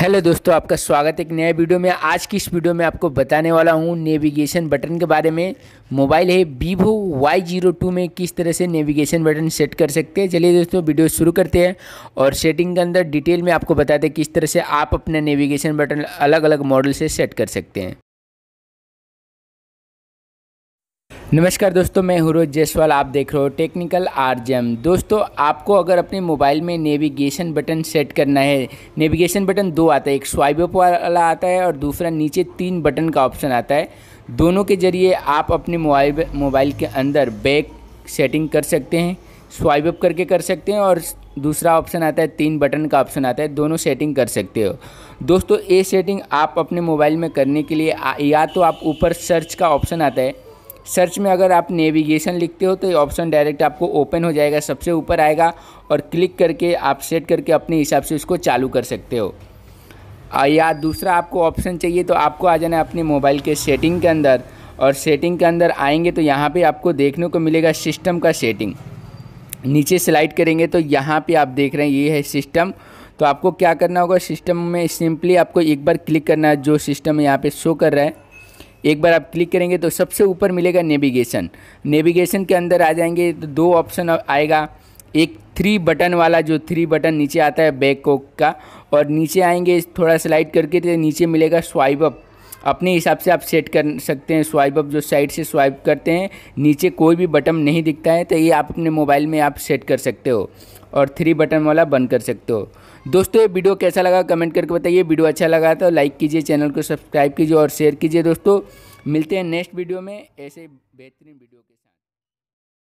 hello दोस्तों आपका स्वागत है एक नए वीडियो में आज की इस वीडियो में आपको बताने वाला हूँ नेविगेशन बटन के बारे में मोबाइल है वीवो वाई जीरो टू में किस तरह से नेविगेशन बटन सेट कर सकते हैं चलिए दोस्तों वीडियो शुरू करते हैं और सेटिंग के अंदर डिटेल में आपको बताते हैं किस तरह से आप अपना नेविगेशन बटन अलग अलग मॉडल से सेट कर सकते हैं नमस्कार दोस्तों मैं हूँ जयसवाल आप देख रहे हो टेक्निकल आर जेम दोस्तों आपको अगर अपने मोबाइल में नेविगेशन बटन सेट करना है नेविगेशन बटन दो आता है एक स्वाइप अप वाला आता है और दूसरा नीचे तीन बटन का ऑप्शन आता है दोनों के ज़रिए आप अपने मोबाइल मोबाइल के अंदर बैक सेटिंग कर सकते हैं स्वाइप अप करके कर सकते हैं और दूसरा ऑप्शन आता है तीन बटन का ऑप्शन आता है दोनों सेटिंग कर सकते हो दोस्तों ये सेटिंग आप अपने मोबाइल में करने के लिए या तो आप ऊपर सर्च का ऑप्शन आता है सर्च में अगर आप नेविगेशन लिखते हो तो ये ऑप्शन डायरेक्ट आपको ओपन हो जाएगा सबसे ऊपर आएगा और क्लिक करके आप सेट करके अपने हिसाब से इसको चालू कर सकते हो या दूसरा आपको ऑप्शन चाहिए तो आपको आ जाना है अपने मोबाइल के सेटिंग के अंदर और सेटिंग के अंदर आएंगे तो यहाँ पे आपको देखने को मिलेगा सिस्टम का सेटिंग नीचे स्लाइड करेंगे तो यहाँ पे आप देख रहे हैं ये है सिस्टम तो आपको क्या करना होगा सिस्टम में सिंपली आपको एक बार क्लिक करना है जो सिस्टम यहाँ पे शो कर रहा है एक बार आप क्लिक करेंगे तो सबसे ऊपर मिलेगा नेविगेशन नेविगेशन के अंदर आ जाएंगे तो दो ऑप्शन आएगा एक थ्री बटन वाला जो थ्री बटन नीचे आता है बैक कोक का और नीचे आएंगे थोड़ा स्लाइड करके तो नीचे मिलेगा स्वाइप अप अपने हिसाब से आप सेट कर सकते हैं स्वाइप अप जो साइड से स्वाइप करते हैं नीचे कोई भी बटन नहीं दिखता है तो ये आप अपने मोबाइल में आप सेट कर सकते हो और थ्री बटन वाला बंद कर सकते हो दोस्तों ये वीडियो कैसा लगा कमेंट करके बताइए वीडियो अच्छा लगा तो लाइक कीजिए चैनल को सब्सक्राइब कीजिए और शेयर कीजिए दोस्तों मिलते हैं नेक्स्ट वीडियो में ऐसे बेहतरीन वीडियो के साथ